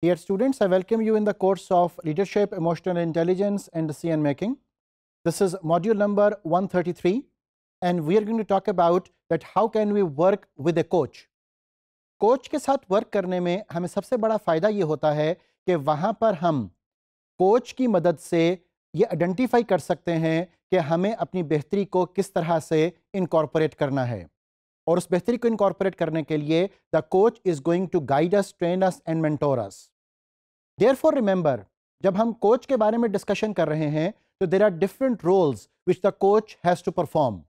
Dear students, I welcome you in the course of Leadership, Emotional Intelligence and Decision Making. This is module number 133 and we are going to talk about that how can we work with a coach. Coach के साथ work करने में हमें सबसे बड़ा फ़ायदा ये होता है कि वहाँ पर हम coach की मदद से ये identify कर सकते हैं कि हमें अपनी बेहतरी को किस तरह से incorporate करना है और उस बेहतरी को इनकॉर्पोरेट करने के लिए the coach is going to guide us train us and mentor us there for remember जब हम कोच के बारे में डिस्कशन कर रहे हैं तो there are different roles which the coach has to perform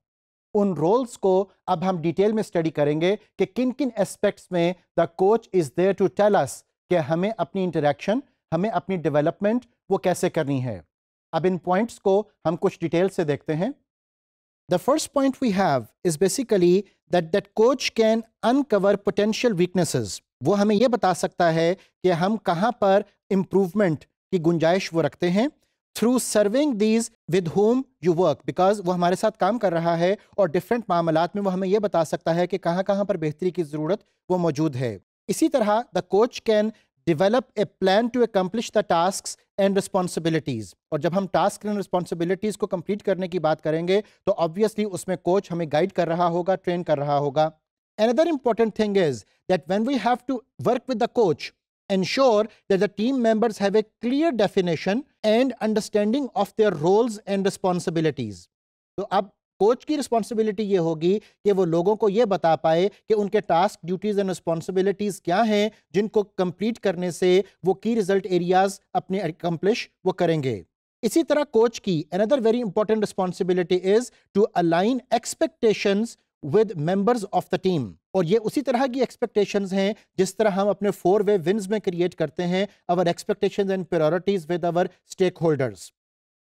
उन रोल्स को अब हम डिटेल में स्टडी करेंगे कि किन किन एस्पेक्ट्स में the coach is there to tell us कि हमें अपनी इंटरेक्शन हमें अपनी डेवलपमेंट वो कैसे करनी है अब इन पॉइंट्स को हम कुछ डिटेल से देखते हैं The first point we have is basically that that coach can uncover potential weaknesses. वो हमें ये बता सकता है कि हम कहाँ पर इम्प्रूवमेंट की गुंजाइश वो रखते हैं through serving these with whom you work because वो हमारे साथ काम कर रहा है और डिफरेंट मामलात में वो हमें ये बता सकता है कि कहाँ कहाँ पर बेहतरी की ज़रूरत वो मौजूद है इसी तरह the coach can develop a plan to accomplish the tasks and responsibilities. और जब हम tasks and responsibilities को complete करने की बात करेंगे तो obviously उसमें coach हमें guide कर रहा होगा ट्रेन कर रहा होगा another important thing is that when we have to work with the coach ensure that the team members have a clear definition and understanding of their roles and responsibilities तो अब coach की responsibility ये होगी कि वो लोगों को ये बता पाए कि उनके टास्क ड्यूटीज़ एंड रिस्पॉन्सिबिलिटीज़ क्या हैं जिनको कंप्लीट करने से वो की रिजल्ट एरियाज़ अपने अकम्पलिश वो करेंगे इसी तरह कोच की another very important responsibility is to align expectation with members of the team और ये उसी तरह की एक्सपेक्टेशंस हैं जिस तरह हम अपने फोर वे विन्स में क्रिएट करते हैं our expectations and priorities with our stakeholders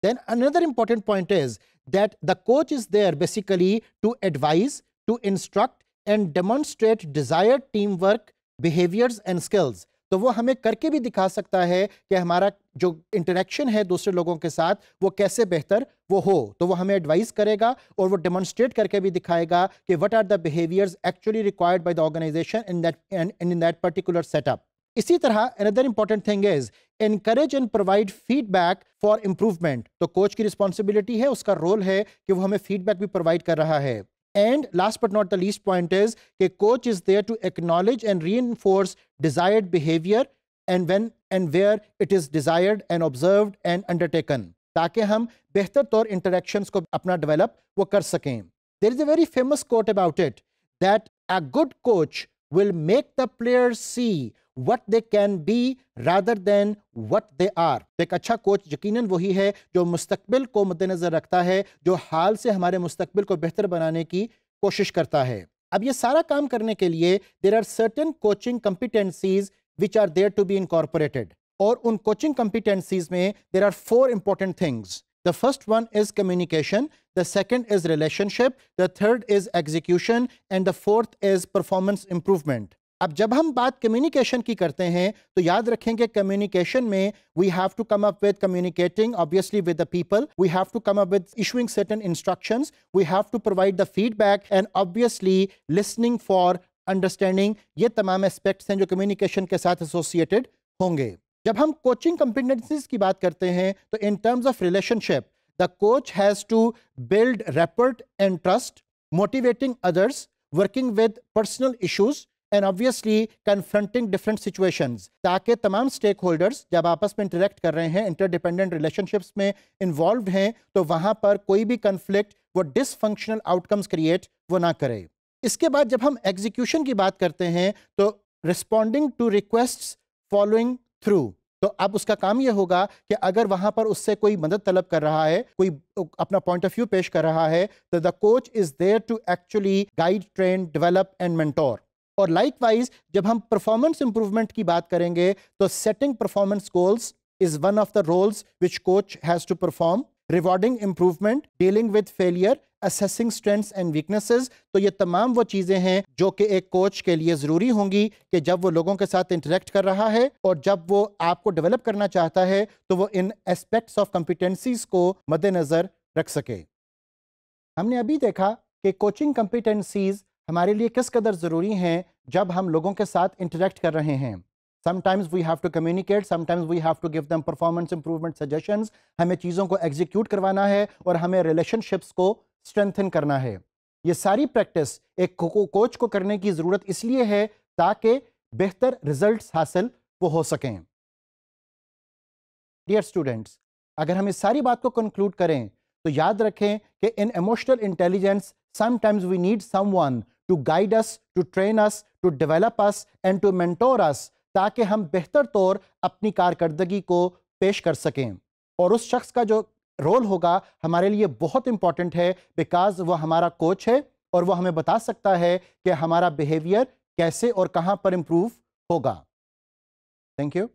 then another important point is that the coach is there basically to advise, to instruct, and demonstrate desired teamwork, behaviors, and skills. तो वो हमें करके भी दिखा सकता है कि हमारा जो इंटरेक्शन है दूसरे लोगों के साथ वो कैसे बेहतर वो हो तो वो हमें एडवाइस करेगा और वो डेमोन्स्ट्रेट करके भी दिखाएगा कि what are the behaviours actually required by the organisation in that in that particular setup इसी तरह another important thing is encourage and provide feedback for improvement तो कोच की रिस्पॉन्सिबिलिटी है उसका रोल है कि वो हमें फीडबैक भी प्रोवाइड कर रहा है and last but not the least point is कि coach is there to acknowledge and reinforce desired behaviour and when and where it is desired and observed and undertaken ताकि हम बेहतर तौर interactions को अपना डेवलप वो कर सकें there is a very famous quote about it that a good coach will make the player see what they can be rather than what they are एक अच्छा कोच यकीन वही है जो मुस्तबिल को मद्देनजर रखता है जो हाल से हमारे मुस्तबिल को बेहतर बनाने की कोशिश करता है अब ये सारा काम करने के लिए there are certain coaching competencies which are there to be incorporated और उन कोचिंग कम्पिटेंसीज में there are four important things the first one is communication the second is relationship the third is execution and the fourth is performance improvement अब जब हम बात communication की करते हैं तो याद रखेंगे कम्युनिकेशन में we have to come up with communicating obviously with the people we have to come up with issuing certain instructions we have to provide the feedback and obviously listening for understanding ये तमाम aspects हैं जो communication के साथ associated होंगे जब हम coaching कंपिटेंसीज की बात करते हैं तो in terms of relationship the coach has to build rapport and trust motivating others working with personal issues and obviously confronting different situations ताकि तमाम स्टेक होल्डर्स जब आपस में इंटरेक्ट कर रहे हैं इंटरडिपेंडेंट रिलेशनशिप्स में इन्वॉल्व हैं तो वहाँ पर कोई भी कन्फ्लिक्ट वो डिसफंक्शनल आउटकम्स क्रिएट वो ना करे इसके बाद जब हम एग्जीक्यूशन की बात करते हैं तो responding to request following through तो अब उसका काम यह होगा कि अगर वहां पर उससे कोई मदद तलब कर रहा है कोई अपना पॉइंट ऑफ व्यू पेश कर रहा है तो the coach is there to actually guide train develop and mentor और लाइकवाइज जब हम परफॉर्मेंस इंप्रूवमेंट की बात करेंगे तो setting performance goals is one of the roles which coach has to perform rewarding improvement dealing with failure assessing strengths and weaknesses तो ये तमाम वो चीज़ें हैं जो कि एक कोच के लिए ज़रूरी होंगी कि जब वो लोगों के साथ इंटरेक्ट कर रहा है और जब वो आपको डेवलप करना चाहता है तो वो इन एस्पेक्ट्स ऑफ कॉम्पिटेंसीज को मद्देनज़र रख सके हमने अभी देखा कि कोचिंग कॉम्पिटेंसीज हमारे लिए किस कदर ज़रूरी हैं जब हम लोगों के साथ इंटरेक्ट कर रहे हैं sometimes we have to communicate sometimes we have to give them performance improvement suggestions हमें चीज़ों को एग्जीक्यूट करवाना है और हमें रिलेशनशिप्स को स्ट्रेंथन करना है ये सारी प्रैक्टिस एक को, कोच को करने की ज़रूरत इसलिए है ताकि बेहतर रिजल्ट हासिल वो हो सकें डियर स्टूडेंट्स अगर हम इस सारी बात को कंक्लूड करें तो याद रखें कि in emotional intelligence sometimes we need someone to guide us to train us to develop us and to mentor us ताकि हम बेहतर तौर अपनी कारकर्दगी को पेश कर सकें और उस शख्स का जो रोल होगा हमारे लिए बहुत इंपॉर्टेंट है बिकॉज वह हमारा कोच है और वह हमें बता सकता है कि हमारा बिहेवियर कैसे और कहाँ पर इम्प्रूव होगा थैंक यू